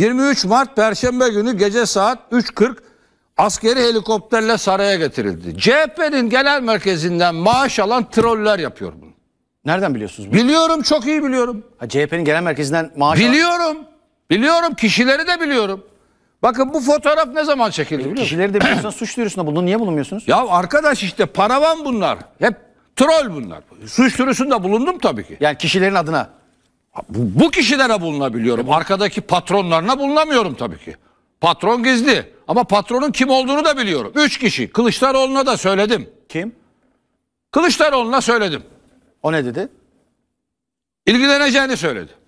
23 Mart Perşembe günü gece saat 3.40 askeri helikopterle saraya getirildi. CHP'nin genel merkezinden maaş alan troller yapıyor bunu. Nereden biliyorsunuz bunu? Biliyorum çok iyi biliyorum. CHP'nin genel merkezinden maaş Biliyorum. Biliyorum kişileri de biliyorum. Bakın bu fotoğraf ne zaman çekildi biliyor musun? Kişileri de biliyorsunuz suç duyurusunda bulun. Niye bulunmuyorsunuz? Ya arkadaş işte paravan bunlar. Hep troll bunlar. Suç duyurusunda bulundum tabii ki. Yani kişilerin adına. Bu, bu kişilere bulunabiliyorum. Arkadaki patronlarına bulunamıyorum tabii ki. Patron gizli. Ama patronun kim olduğunu da biliyorum. Üç kişi. Kılıçdaroğlu'na da söyledim. Kim? Kılıçdaroğlu'na söyledim. O ne dedi? İlgileneceğini söyledi.